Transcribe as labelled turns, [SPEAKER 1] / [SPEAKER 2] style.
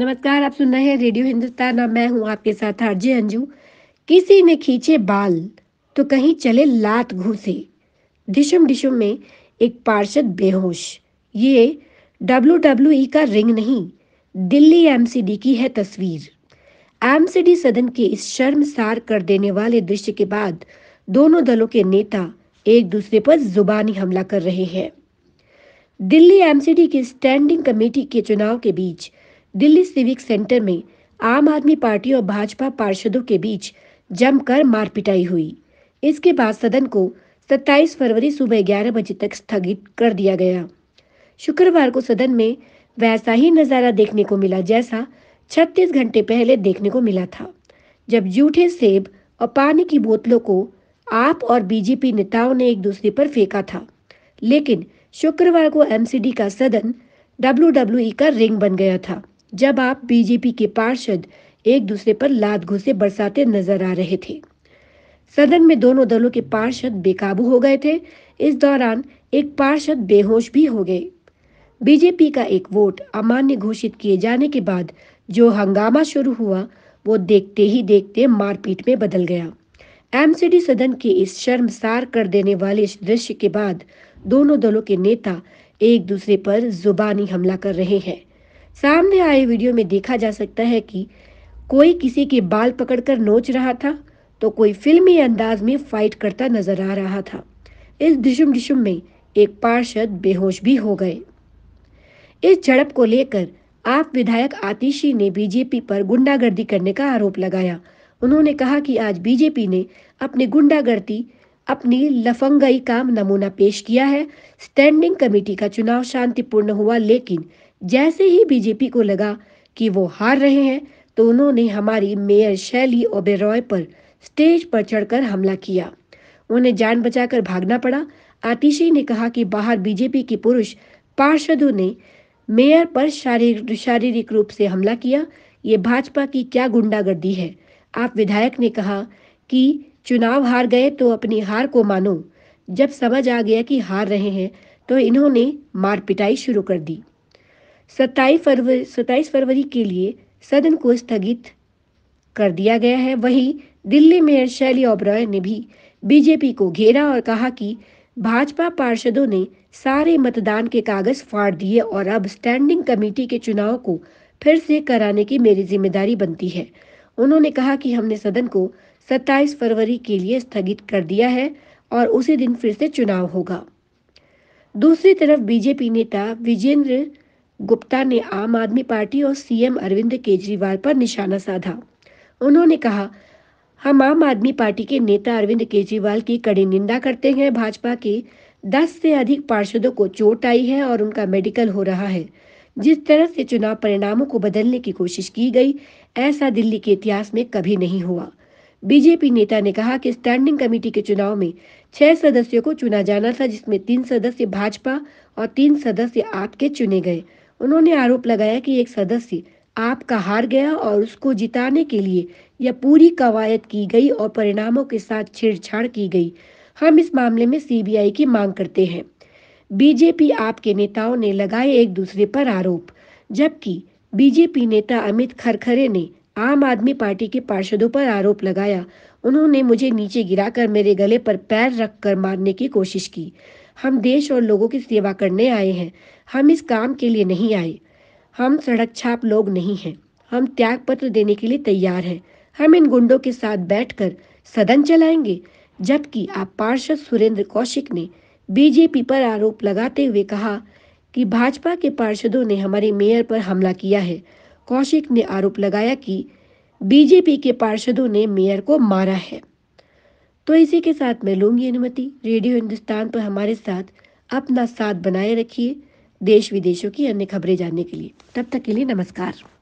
[SPEAKER 1] नमस्कार आप सुन रहे हैं रेडियो हिंदुस्तान और मैं हूं आपके साथ आरजे अंजू किसी ने खींचे बाल तो कहीं चले लात घूसे दिशम डिशम में एक पार्षद बेहोश ये डब्ल्यू डब्ल्यू ई का रिंग नहीं दिल्ली एमसीडी की है तस्वीर एमसीडी सदन के इस शर्मसार कर देने वाले दृश्य के बाद दोनों दलों के नेता एक दूसरे पर जुबानी हमला कर रहे हैं दिल्ली एमसीडी की स्टैंडिंग कमेटी के चुनाव के बीच दिल्ली सिविक सेंटर में आम आदमी पार्टी और भाजपा पार्षदों के बीच जमकर मारपिटाई हुई इसके बाद सदन को 27 फरवरी सुबह 11 बजे तक स्थगित कर दिया गया शुक्रवार को सदन में वैसा ही नज़ारा देखने को मिला जैसा 36 घंटे पहले देखने को मिला था जब जूठे सेब और पानी की बोतलों को आप और बीजेपी नेताओं ने एक दूसरे पर फेंका था लेकिन शुक्रवार को एमसीडी का सदन डब्ल्यू का रिंग बन गया था जब आप बीजेपी के पार्षद एक दूसरे पर लात घुसे बरसाते नजर आ रहे थे सदन में दोनों दलों के पार्षद बेकाबू हो गए थे इस दौरान एक पार्षद बेहोश भी हो गए बीजेपी का एक वोट अमान्य घोषित किए जाने के बाद जो हंगामा शुरू हुआ वो देखते ही देखते मारपीट में बदल गया एमसीडी सदन के इस शर्मसार कर देने वाले इस दृश्य के बाद दोनों दलों के नेता एक दूसरे पर जुबानी हमला कर रहे हैं सामने आए वीडियो में देखा जा सकता है कि कोई किसी के बाल पकड़कर नोच रहा था तो कोई फिल्मी अंदाज में फाइट करता नजर आ रहा था इस दिशुम दिशुम में एक पार्षद बेहोश भी हो गए इस झड़प को लेकर आप विधायक आतिशी ने बीजेपी पर गुंडागर्दी करने का आरोप लगाया उन्होंने कहा कि आज बीजेपी ने अपनी गुंडागर्दी अपनी लफंगई काम नमूना पेश किया है स्टैंडिंग कमेटी का चुनाव शांतिपूर्ण हुआ लेकिन जैसे ही बीजेपी को लगा कि वो हार रहे हैं तो उन्होंने हमारी मेयर शैली ओबेरॉय पर स्टेज पर चढ़कर हमला किया उन्हें जान बचाकर भागना पड़ा आतिशी ने कहा कि बाहर बीजेपी के पुरुष पार्षदों ने मेयर पर शारीरिक रूप से हमला किया ये भाजपा की क्या गुंडागर्दी है आप विधायक ने कहा कि चुनाव हार गए तो अपनी हार को मानो जब समझ आ गया कि हार रहे हैं तो इन्होंने मार पिटाई शुरू कर दी सत्ताईस फरवरी सत्ताईस फरवरी के लिए सदन को स्थगित कर दिया गया है वहीं दिल्ली मेयर शैली ओब्रॉय ने भी बीजेपी को घेरा और कहा कि भाजपा पार्षदों ने सारे मतदान के कागज फाड़ दिए और अब स्टैंडिंग कमेटी के चुनाव को फिर से कराने की मेरी जिम्मेदारी बनती है उन्होंने कहा कि हमने सदन को 27 फरवरी के लिए स्थगित कर दिया है और उसी दिन फिर से चुनाव होगा दूसरी तरफ बीजेपी नेता विजेंद्र गुप्ता ने आम आदमी पार्टी और सीएम अरविंद केजरीवाल पर निशाना साधा उन्होंने कहा हम आम आदमी पार्टी के नेता अरविंद केजरीवाल की कड़ी निंदा करते हैं भाजपा के दस से अधिक पार्षदों को चोट आई है और उनका मेडिकल हो रहा है जिस तरह से चुनाव परिणामों को बदलने की कोशिश की गई ऐसा दिल्ली के इतिहास में कभी नहीं हुआ बीजेपी नेता ने कहा कि स्टैंडिंग कमेटी के चुनाव में छह सदस्यों को चुना जाना था जिसमें तीन सदस्य भाजपा और तीन सदस्य आपके चुने गए उन्होंने आरोप लगाया कि एक सदस्य आपका हार गया और उसको जिताने के लिए यह पूरी कवायद की गई और परिणामों के साथ छेड़छाड़ की गई हम इस मामले में सीबीआई की मांग करते हैं बीजेपी आपके नेताओं ने लगाए एक दूसरे पर आरोप जबकि बीजेपी नेता अमित खरखरे ने आम आदमी पार्टी के पार्षदों पर आरोप लगाया उन्होंने मुझे नीचे गिराकर मेरे गले पर पैर रखकर मारने की कोशिश की हम देश और लोगों की सेवा करने आए हैं हम इस काम के लिए नहीं आए हम सड़क छाप लोग नहीं हैं हम त्याग पत्र देने के लिए तैयार हैं हम इन गुंडों के साथ बैठकर सदन चलाएंगे जबकि आप पार्षद सुरेंद्र कौशिक ने बीजेपी पर आरोप लगाते हुए कहा कि भाजपा के पार्षदों ने हमारे मेयर पर हमला किया है कौशिक ने आरोप लगाया कि बीजेपी के पार्षदों ने मेयर को मारा है तो इसी के साथ मैं लूंगी अनुमति रेडियो हिंदुस्तान पर हमारे साथ अपना साथ बनाए रखिए देश विदेशों की अन्य खबरें जानने के लिए तब तक के लिए नमस्कार